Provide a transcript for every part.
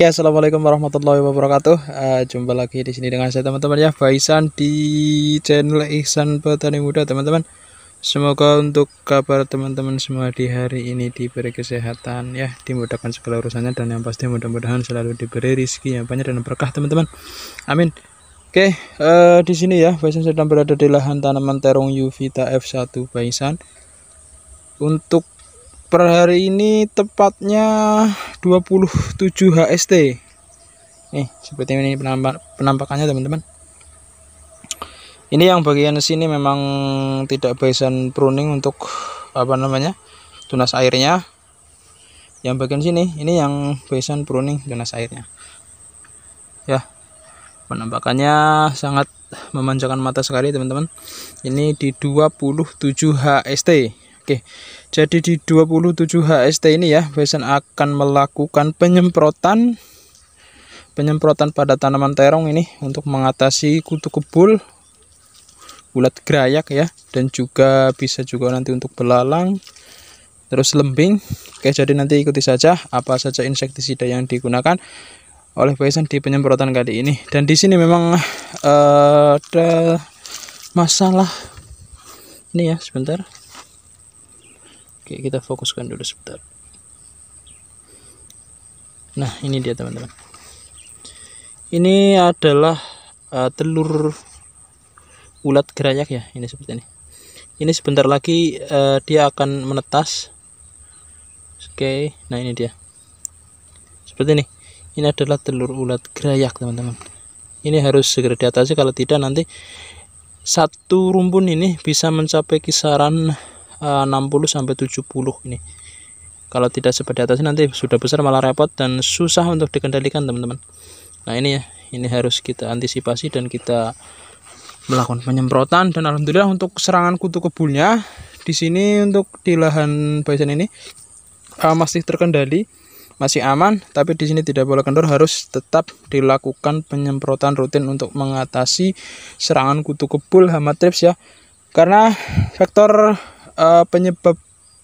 Oke, assalamualaikum warahmatullahi wabarakatuh. Uh, jumpa lagi di sini dengan saya teman-teman ya, Baisan di channel Ihsan Petani Muda teman-teman. Semoga untuk kabar teman-teman semua di hari ini diberi kesehatan ya, dimudahkan segala urusannya dan yang pasti mudah-mudahan selalu diberi rezeki yang banyak dan berkah teman-teman. Amin. Oke, uh, di sini ya, Baisan sedang berada di lahan tanaman terong Yuvita F1 Baisan. Untuk per hari ini tepatnya 27 HST nih seperti ini penampak, penampakannya teman-teman ini yang bagian sini memang tidak basin pruning untuk apa namanya tunas airnya yang bagian sini ini yang basin pruning tunas airnya ya penampakannya sangat memanjakan mata sekali teman-teman ini di 27 HST Oke jadi di 27 HST ini ya Besen akan melakukan penyemprotan penyemprotan pada tanaman terong ini untuk mengatasi kutu kebul ulat gerayak ya dan juga bisa juga nanti untuk belalang terus lembing oke jadi nanti ikuti saja apa saja insektisida yang digunakan oleh Besen di penyemprotan kali ini dan di sini memang uh, ada masalah ini ya sebentar Oke, kita fokuskan dulu sebentar. Nah, ini dia teman-teman. Ini adalah uh, telur ulat gerayak ya, ini seperti ini. Ini sebentar lagi uh, dia akan menetas. Oke, nah ini dia. Seperti ini. Ini adalah telur ulat gerayak, teman-teman. Ini harus segera diatasi kalau tidak nanti satu rumpun ini bisa mencapai kisaran 60 eh, sampai 70 ini kalau tidak seperti atas nanti sudah besar malah repot dan susah untuk dikendalikan teman-teman nah ini ya ini harus kita antisipasi dan kita melakukan penyemprotan dan alhamdulillah untuk serangan kutu kebulnya di sini untuk di lahan bison ini uh, masih terkendali masih aman tapi di sini tidak boleh kendor harus tetap dilakukan penyemprotan rutin untuk mengatasi serangan kutu kebul hama trips ya karena faktor uh, penyebab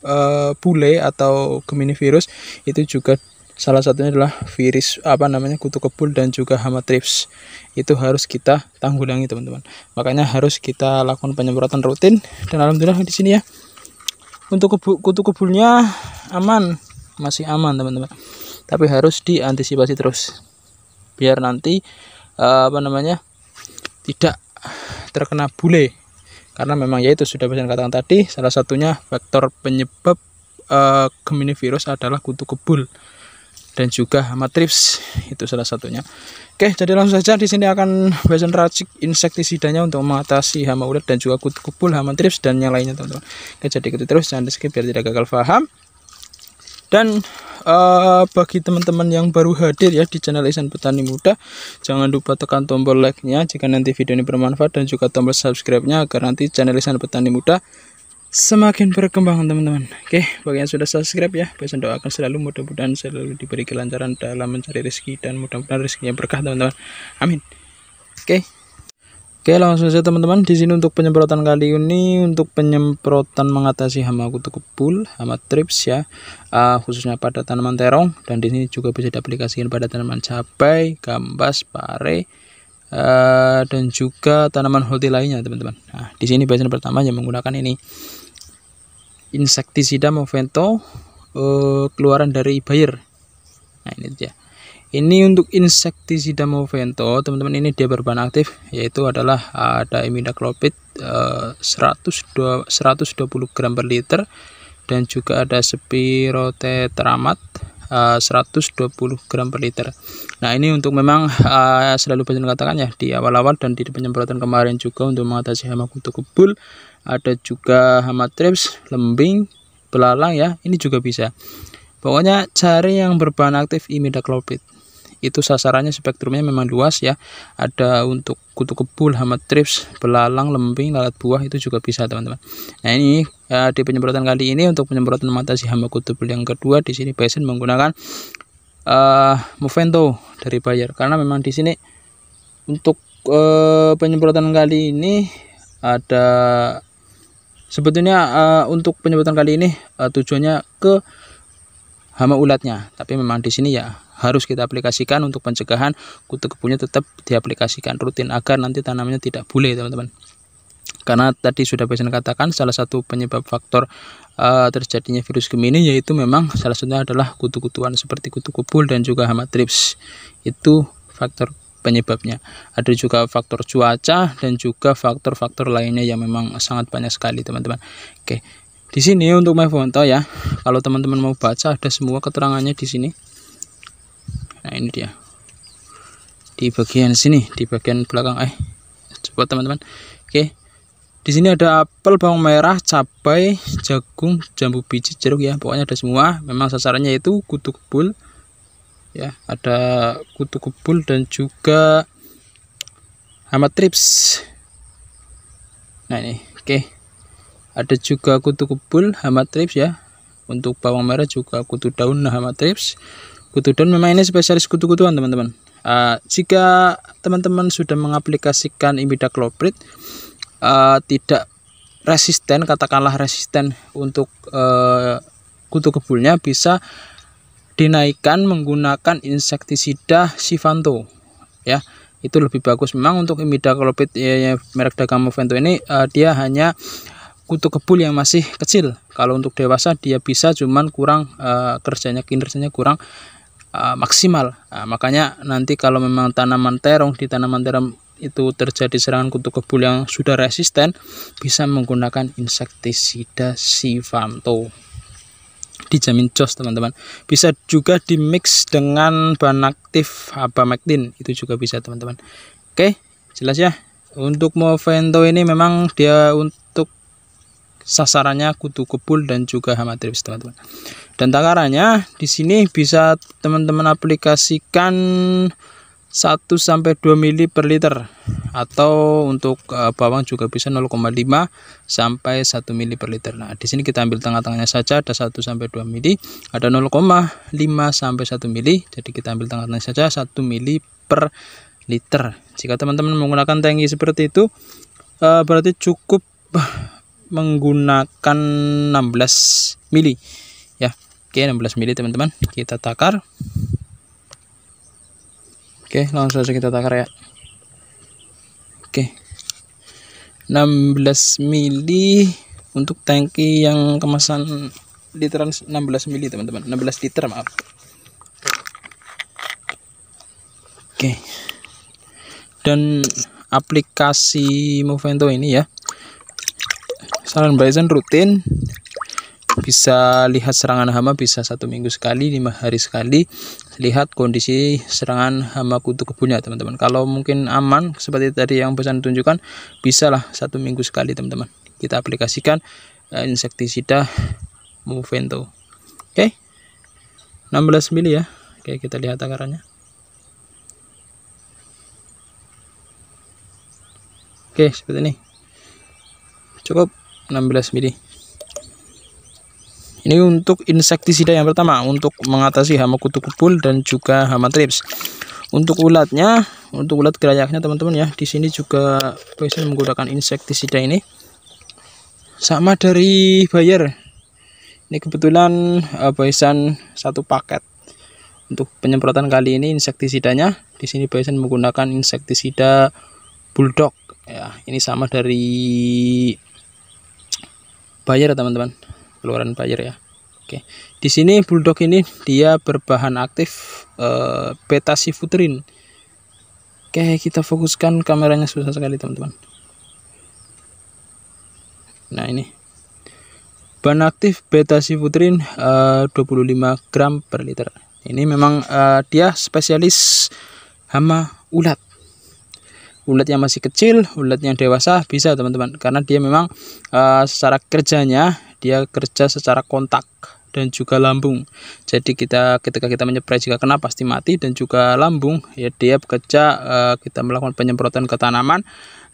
uh, bule atau gemini virus itu juga salah satunya adalah virus apa namanya kutu kebul dan juga hama trips itu harus kita tanggulangi teman-teman makanya harus kita lakukan penyemprotan rutin dan alhamdulillah di sini ya untuk kebu, kutu kebulnya aman masih aman teman-teman tapi harus diantisipasi terus biar nanti uh, apa namanya tidak terkena bule karena memang ya itu sudah saya katakan tadi salah satunya faktor penyebab uh, eh, Gemini virus adalah kutu kebul dan juga hama trips itu salah satunya. Oke, jadi langsung saja di sini akan bahasan racik insektisidanya untuk mengatasi hama ulat dan juga kutu kebul, hama trips dan yang lainnya teman-teman. Oke, jadi gitu terus jangan di skip biar tidak gagal paham dan uh, bagi teman-teman yang baru hadir ya di channel Isan Petani Muda jangan lupa tekan tombol like-nya jika nanti video ini bermanfaat dan juga tombol subscribe-nya agar nanti channel Isan Petani Muda semakin berkembang teman-teman oke bagi yang sudah subscribe ya pesan doakan selalu mudah-mudahan selalu diberi kelancaran dalam mencari rezeki dan mudah-mudahan rezekinya berkah teman-teman amin oke Oke langsung saja teman-teman di sini untuk penyemprotan kali ini untuk penyemprotan mengatasi hama kutu kebul hama trips ya uh, khususnya pada tanaman terong dan di sini juga bisa diaplikasikan pada tanaman cabai gambas pare uh, dan juga tanaman holti lainnya teman-teman nah di sini bagian pertama yang menggunakan ini insektisida Movento uh, keluaran dari Bayer nah ini dia ini untuk insektisida Movento teman-teman ini dia berbahan aktif yaitu adalah ada imidacloprid 120 gram per liter dan juga ada spirotetramat 120 eh, gram per liter nah ini untuk memang eh, selalu banyak katakan ya di awal-awal dan di penyemprotan kemarin juga untuk mengatasi hama kutu kebul ada juga hama trips lembing belalang ya ini juga bisa pokoknya cari yang berbahan aktif imidacloprid itu sasarannya spektrumnya memang luas ya ada untuk kutu kebul, hama trips, belalang, lembing, lalat buah itu juga bisa teman-teman nah ini ya, di penyemprotan kali ini untuk penyemprotan mata si hama kutu kebul yang kedua di sini Bison menggunakan uh, Movento dari Bayer karena memang di sini untuk uh, penyemprotan kali ini ada sebetulnya uh, untuk penyemprotan kali ini uh, tujuannya ke hama ulatnya. Tapi memang di sini ya harus kita aplikasikan untuk pencegahan kutu kebunnya tetap diaplikasikan rutin agar nanti tanamnya tidak boleh teman-teman. Karena tadi sudah bisa katakan salah satu penyebab faktor uh, terjadinya virus Gemini yaitu memang salah satunya adalah kutu-kutuan seperti kutu kubul dan juga hama trips. Itu faktor penyebabnya. Ada juga faktor cuaca dan juga faktor-faktor lainnya yang memang sangat banyak sekali teman-teman. Oke. Di sini untuk Mevonto ya. Kalau teman-teman mau baca ada semua keterangannya di sini. Nah, ini dia. Di bagian sini, di bagian belakang eh coba teman-teman. Oke. Di sini ada apel, bawang merah, cabai, jagung, jambu biji, jeruk ya. Pokoknya ada semua. Memang sasarannya itu kutu kebul. Ya, ada kutu kebul dan juga hama trips. Nah, ini. Oke ada juga kutu kebul hama trips ya untuk bawang merah juga kutu daun hama trips kutu daun memang ini spesialis kutu-kutuan teman-teman uh, jika teman-teman sudah mengaplikasikan imidacloprid uh, ah, tidak resisten katakanlah resisten untuk uh, kutu kebulnya bisa dinaikkan menggunakan insektisida sifanto ya itu lebih bagus memang untuk imidacloprid ya, ya, merek dagang Movento ini uh, dia hanya kutu kebul yang masih kecil kalau untuk dewasa dia bisa cuman kurang uh, kerjanya kinerjanya kurang uh, maksimal nah, makanya nanti kalau memang tanaman terong di tanaman terong itu terjadi serangan kutu kebul yang sudah resisten bisa menggunakan insektisida Sifanto. dijamin jos teman-teman bisa juga dimix dengan bahan aktif abamectin itu juga bisa teman-teman oke jelas ya untuk Movento ini memang dia sasarannya kutu kebul dan juga hama tripis teman-teman dan takarannya di sini bisa teman-teman aplikasikan 1 sampai 2 mili per liter atau untuk eh, bawang juga bisa 0,5 sampai 1 mili per liter. Nah, di sini kita ambil tengah-tengahnya saja ada 1 sampai 2 mili, ada 0,5 sampai 1 mili. Jadi kita ambil tengah-tengah saja 1 mili per liter. Jika teman-teman menggunakan tangki seperti itu, eh, berarti cukup menggunakan 16 mili ya oke 16 mili teman-teman kita takar oke langsung saja kita takar ya oke 16 mili untuk tangki yang kemasan literan 16 mili teman-teman 16 liter maaf oke dan aplikasi Movento ini ya Saran Bison rutin bisa lihat serangan hama bisa satu minggu sekali lima hari sekali lihat kondisi serangan hama kutu kebunnya teman-teman kalau mungkin aman seperti tadi yang pesan tunjukkan lah satu minggu sekali teman-teman kita aplikasikan eh, insektisida Movento oke 16 mili ya oke kita lihat akarannya oke seperti ini cukup 16 mili ini untuk insektisida yang pertama untuk mengatasi hama kutu kepul dan juga hama trips untuk ulatnya untuk ulat gerayaknya teman-teman ya di sini juga bisa menggunakan insektisida ini sama dari Bayer ini kebetulan eh, Bayesan satu paket untuk penyemprotan kali ini insektisidanya di sini Bayesan menggunakan insektisida bulldog ya ini sama dari bayar teman-teman keluaran bayar ya Oke di sini bulldog ini dia berbahan aktif eh, beta sifutrin Oke kita fokuskan kameranya susah sekali teman-teman nah ini bahan aktif beta sifutrin eh, 25 gram per liter ini memang eh, dia spesialis hama ulat ulat yang masih kecil ulat yang dewasa bisa teman-teman karena dia memang uh, secara kerjanya dia kerja secara kontak dan juga lambung. Jadi kita ketika kita menyemprot jika kena pasti mati dan juga lambung ya dia bekerja uh, kita melakukan penyemprotan ke tanaman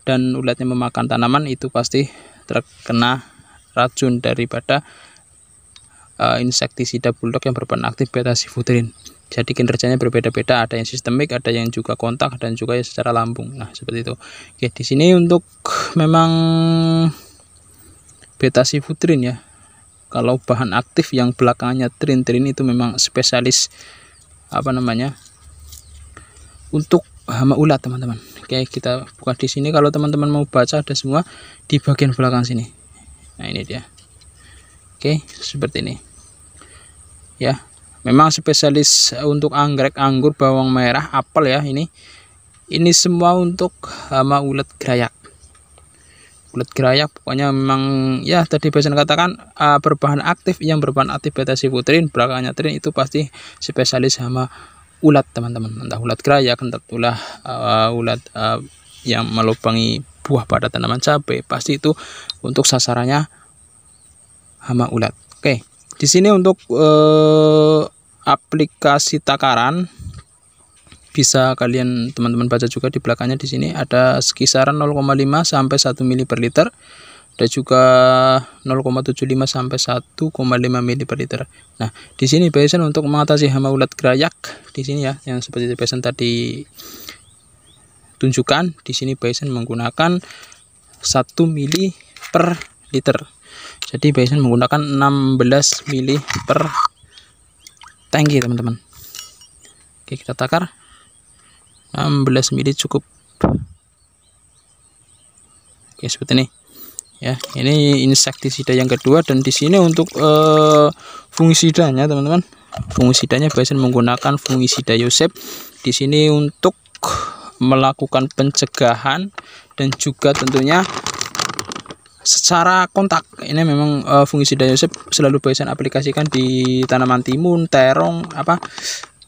dan ulatnya memakan tanaman itu pasti terkena racun daripada uh, insektisida bulldog yang berperan aktif beta sifutrin. Jadi kinerjanya berbeda-beda, ada yang sistemik, ada yang juga kontak dan juga yang secara lambung. Nah, seperti itu. Oke, di sini untuk memang beta sifutrin ya. Kalau bahan aktif yang belakangnya trin-trin itu memang spesialis apa namanya? Untuk hama ulat, teman-teman. Oke, kita buka di sini kalau teman-teman mau baca ada semua di bagian belakang sini. Nah, ini dia. Oke, seperti ini. Ya, memang spesialis eh, untuk anggrek anggur bawang merah apel ya ini ini semua untuk hama eh, ulat gerayak Ulat gerayak pokoknya memang ya tadi pesan katakan uh, berbahan aktif yang berbahan aktif beta sibutrin belakangnya trin itu pasti spesialis hama ulat teman-teman entah ulat gerayak entah ulah uh, ulat uh, yang melubangi buah pada tanaman cabai pasti itu untuk sasarannya hama ulat oke okay di sini untuk uh, aplikasi takaran bisa kalian teman-teman baca juga di belakangnya di sini ada sekisaran 0,5 sampai 1 mili per liter ada juga 0,75 sampai 1,5 mili per liter nah di sini basin untuk mengatasi hama ulat gerayak di sini ya yang seperti basin tadi tunjukkan di sini basin menggunakan 1 mili per liter jadi basin menggunakan 16 mili per tangki teman-teman oke kita takar 16 mili cukup oke seperti ini ya ini insektisida yang kedua dan di sini untuk uh, fungisidanya teman-teman fungisidanya biasanya menggunakan fungisida Yosep di sini untuk melakukan pencegahan dan juga tentunya secara kontak ini memang uh, fungsi selalu biasanya aplikasikan di tanaman timun, terong, apa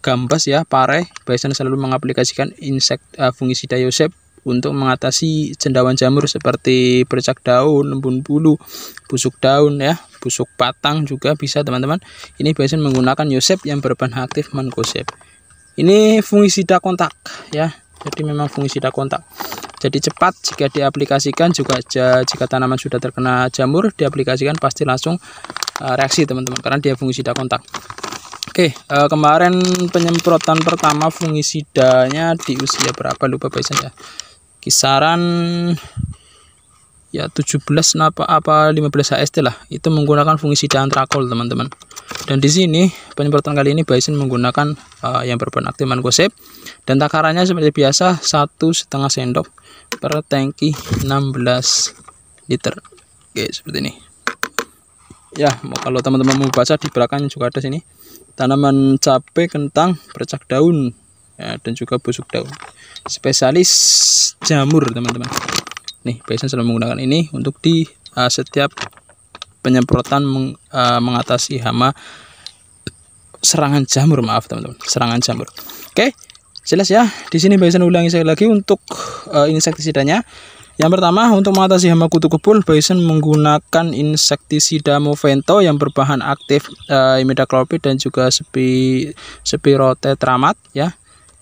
gambas ya, pare. biasanya selalu mengaplikasikan insek uh, eh, fungisida Yosep untuk mengatasi cendawan jamur seperti bercak daun, embun bulu, busuk daun ya, busuk batang juga bisa teman-teman. Ini biasanya menggunakan Yosep yang berbahan aktif mankosep. Ini fungisida kontak ya. Jadi memang fungisida kontak jadi cepat jika diaplikasikan juga jika tanaman sudah terkena jamur diaplikasikan pasti langsung eh, reaksi teman-teman karena dia fungisida kontak Oke, eh, kemarin penyemprotan pertama fungisidanya di usia berapa lupa biasanya. Kisaran ya 17 apa apa 15 HST lah itu menggunakan fungisida antrakol teman-teman dan di sini penyemprotan kali ini Bison menggunakan uh, yang berbahan aktif mangosep dan takarannya seperti biasa satu setengah sendok per tangki 16 liter oke seperti ini ya kalau teman-teman mau baca di belakangnya juga ada sini tanaman cabai kentang bercak daun ya, dan juga busuk daun spesialis jamur teman-teman nih pasien selalu menggunakan ini untuk di uh, setiap penyemprotan meng, uh, mengatasi hama serangan jamur maaf teman-teman serangan jamur oke jelas ya di sini Bison ulangi sekali lagi untuk uh, insektisidanya yang pertama untuk mengatasi hama kutu kebul Bison menggunakan insektisida Movento yang berbahan aktif e, imidacloprid dan juga spi, spirotetramat ya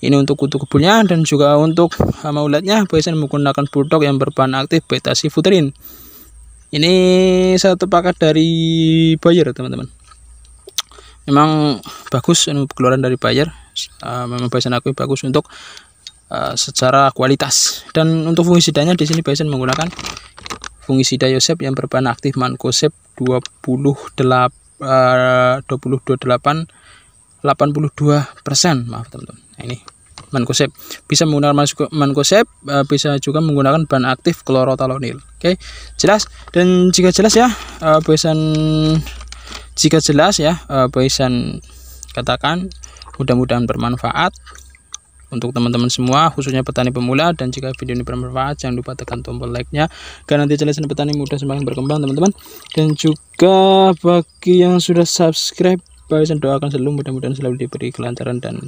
ini untuk kutu kebunnya dan juga untuk hama eh, ulatnya. Biasanya menggunakan bulldog yang berbahan aktif beta sifuterin ini satu paket dari Bayer teman-teman memang bagus ini keluaran dari Bayer uh, memang biasanya aku bagus untuk eh, secara kualitas dan untuk fungisidanya di sini biasanya menggunakan fungisida Yosep yang berbahan aktif Mancosep 28 uh, 82 persen maaf teman-teman ini mankosep. Bisa menggunakan mankosep, eh, bisa juga menggunakan bahan aktif klorotalonil. Oke, jelas. Dan jika jelas ya, pesan eh, jika jelas ya, pesan eh, katakan mudah-mudahan bermanfaat untuk teman-teman semua khususnya petani pemula dan jika video ini bermanfaat jangan lupa tekan tombol like-nya agar nanti jelasin petani mudah semakin berkembang teman-teman dan juga bagi yang sudah subscribe bahasan doakan selalu mudah-mudahan selalu diberi kelancaran dan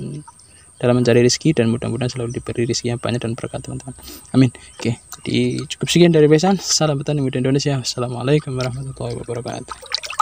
dalam mencari rezeki dan mudah-mudahan selalu diberi rezeki yang banyak dan berkat teman-teman amin oke jadi cukup sekian dari pesan salam petani muda Indonesia assalamualaikum warahmatullahi wabarakatuh